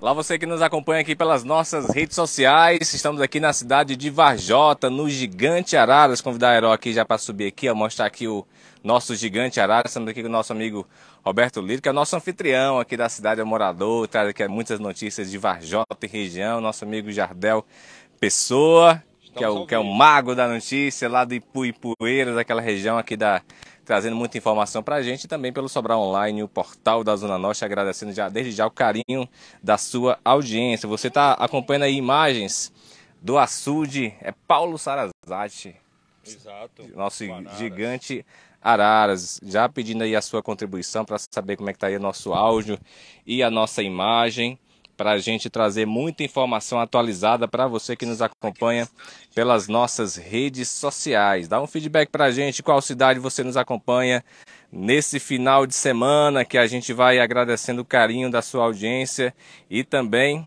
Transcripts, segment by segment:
Olá você que nos acompanha aqui pelas nossas redes sociais, estamos aqui na cidade de Varjota, no Gigante Araras, convidar a Herói aqui já para subir aqui, mostrar aqui o nosso Gigante Araras, estamos aqui com o nosso amigo Roberto Lito, que é o nosso anfitrião aqui da cidade, é morador, traz aqui muitas notícias de Varjota e região, nosso amigo Jardel Pessoa, que é, o, que é o mago da notícia lá de Ipuipueiras, daquela região aqui da, trazendo muita informação para a gente e também pelo Sobral Online, o portal da Zona Norte, agradecendo já, desde já o carinho da sua audiência. Você está acompanhando aí imagens do açude, é Paulo Sarazate, Exato. nosso gigante Araras, já pedindo aí a sua contribuição para saber como é que está aí o nosso áudio e a nossa imagem para a gente trazer muita informação atualizada para você que nos acompanha pelas nossas redes sociais. Dá um feedback para a gente, qual cidade você nos acompanha nesse final de semana, que a gente vai agradecendo o carinho da sua audiência e também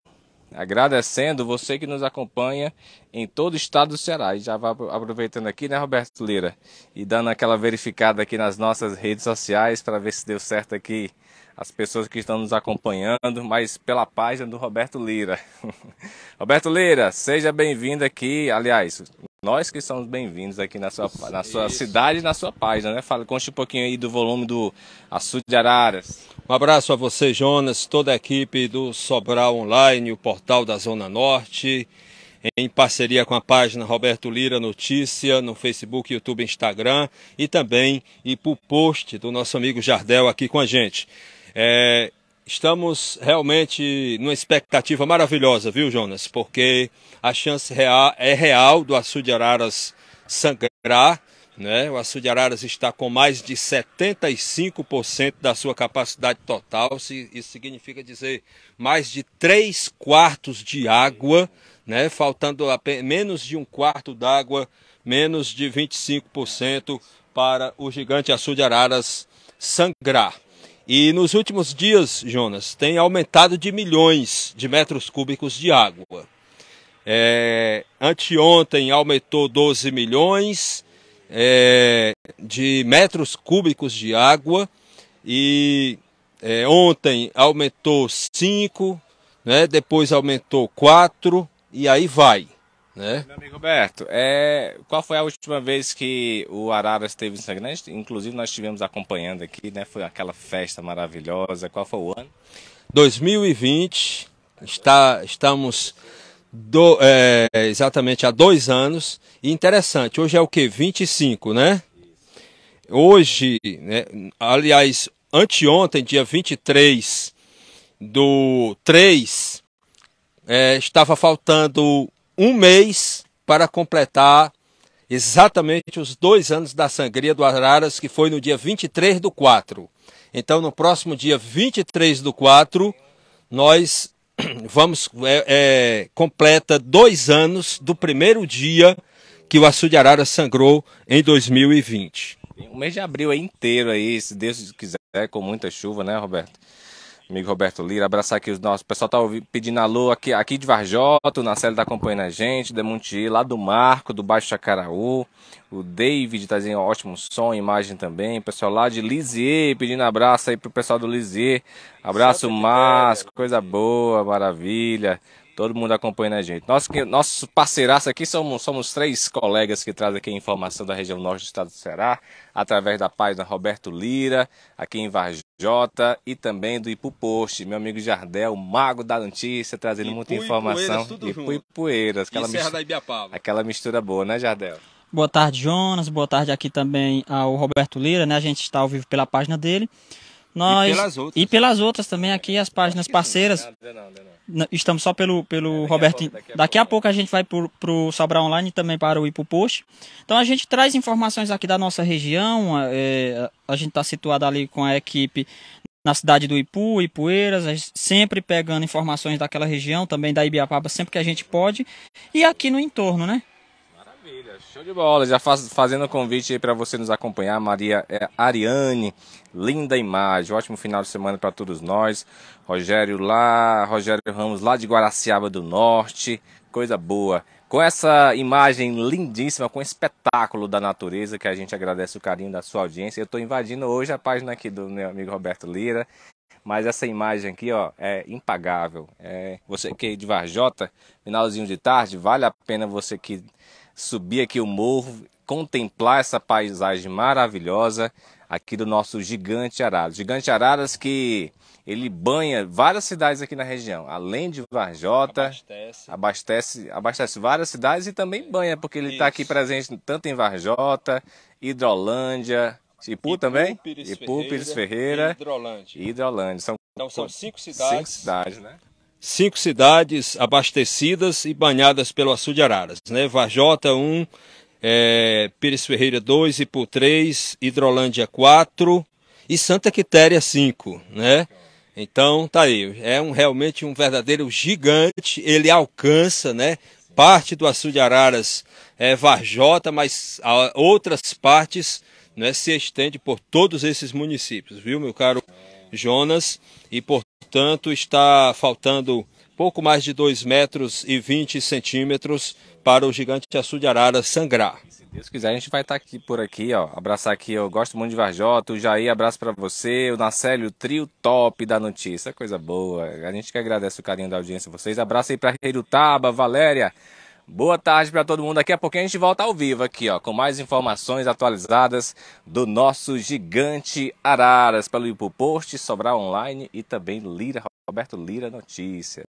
agradecendo você que nos acompanha em todo o estado do Ceará. E já vai aproveitando aqui, né, Roberto Lira? E dando aquela verificada aqui nas nossas redes sociais para ver se deu certo aqui as pessoas que estão nos acompanhando, mas pela página do Roberto Lira. Roberto Lira, seja bem-vindo aqui. Aliás, nós que somos bem-vindos aqui na sua, na sua cidade e na sua página, né? Fala, conte um pouquinho aí do volume do Açude de Araras. Um abraço a você, Jonas, toda a equipe do Sobral Online, o portal da Zona Norte, em parceria com a página Roberto Lira Notícia, no Facebook, YouTube, Instagram e também e por post do nosso amigo Jardel aqui com a gente. É, estamos realmente numa expectativa maravilhosa, viu, Jonas? Porque a chance real, é real do açude de Araras sangrar. Né? O açude de Araras está com mais de 75% da sua capacidade total. Isso significa dizer mais de 3 quartos de água, né? faltando menos de um quarto d'água, menos de 25% para o gigante açude de Araras sangrar. E nos últimos dias, Jonas, tem aumentado de milhões de metros cúbicos de água. É, anteontem aumentou 12 milhões é, de metros cúbicos de água e é, ontem aumentou 5, né, depois aumentou 4 e aí vai. Né? Meu amigo Roberto, é, qual foi a última vez que o Arara esteve Instagram? Inclusive, nós estivemos acompanhando aqui, né? Foi aquela festa maravilhosa. Qual foi o ano? 2020. Está, estamos do, é, exatamente há dois anos. E interessante, hoje é o que? 25, né? Hoje, né, aliás, anteontem, dia 23 do 3, é, estava faltando um mês para completar exatamente os dois anos da sangria do Araras, que foi no dia 23 do 4. Então, no próximo dia 23 do 4, nós vamos, é, é, completa dois anos do primeiro dia que o açude Araras sangrou em 2020. O mês de abril é inteiro aí, se Deus quiser, com muita chuva, né, Roberto? amigo Roberto Lira, abraçar aqui os nossos. O pessoal tá ouvindo, pedindo alô aqui, aqui de Varjota, na série tá acompanhando a gente, Demontier, lá do Marco, do Baixo Chacaraú. O David tá dizendo ótimo som, imagem também. O pessoal lá de Lisier, pedindo abraço aí pro pessoal do Lisier. Abraço, Márcio, né? coisa boa, maravilha todo mundo acompanhando a gente. Nossos nosso aqui somos, somos três colegas que trazem aqui a informação da região norte do estado do Ceará, através da página Roberto Lira, aqui em Varjota, e também do Ipu Post, meu amigo Jardel, mago da notícia, trazendo Ipu muita informação. e Poeiras, Ipu Poeiras aquela, mistura, aquela mistura boa, né, Jardel? Boa tarde, Jonas. Boa tarde aqui também ao Roberto Lira, né? A gente está ao vivo pela página dele. Nós... E pelas outras. E pelas outras também aqui, as páginas parceiras. Não, não, não, não estamos só pelo, pelo é, daqui Roberto. A pouco, daqui, a, daqui pouco. a, pouco. a gente vai pro, pro Sobrar Online e também para o Ipo Post. Então a gente traz informações aqui da nossa região. É, a gente está situado ali com a equipe na cidade do Ipu, Ipueiras, sempre pegando informações daquela região, também da Ibiapaba, sempre que a gente pode, e aqui no entorno, né? Maravilha, show de bola. Já faz, fazendo o convite aí para você nos acompanhar, Maria é, Ariane. Linda imagem, ótimo final de semana para todos nós. Rogério lá, Rogério Ramos lá de Guaraciaba do Norte, coisa boa. Com essa imagem lindíssima, com espetáculo da natureza, que a gente agradece o carinho da sua audiência. Eu estou invadindo hoje a página aqui do meu amigo Roberto Lira, mas essa imagem aqui, ó, é impagável. É, você que é de Varjota, finalzinho de tarde, vale a pena você que subir aqui o morro, contemplar essa paisagem maravilhosa aqui do nosso Gigante Araras. Gigante Araras que ele banha várias cidades aqui na região, além de Varjota, abastece, abastece, abastece várias cidades e também é, banha, porque ele está aqui presente tanto em Varjota, Hidrolândia, Ipu, também? Ipu, Pires Ferreira, Ferreira e Hidrolândia. Hidrolândia. São, então são cinco cidades. Cinco cidades, né? cinco cidades abastecidas e banhadas pelo açude de Araras. Né? Varjota 1, é, Pires Ferreira 2, Ipu 3, Hidrolândia 4 e Santa Quitéria 5. Né? Então tá aí, é um, realmente um verdadeiro gigante, ele alcança né, parte do açude de Araras é Varjota, mas outras partes né, se estende por todos esses municípios, viu meu caro Jonas? E por Portanto, está faltando pouco mais de 2 metros e 20 centímetros para o gigante açu de arara sangrar. Se Deus quiser, a gente vai estar tá aqui por aqui, ó. Abraçar aqui, eu gosto muito de Varjota, o Jair, abraço para você, o Nacélio, trio top da notícia, coisa boa. A gente que agradece o carinho da audiência vocês. Abraço aí para Reirutaba, Valéria, Boa tarde para todo mundo. Daqui a pouquinho a gente volta ao vivo aqui, ó, com mais informações atualizadas do nosso gigante Araras pelo Post, Sobral Online e também Lira Roberto Lira Notícias.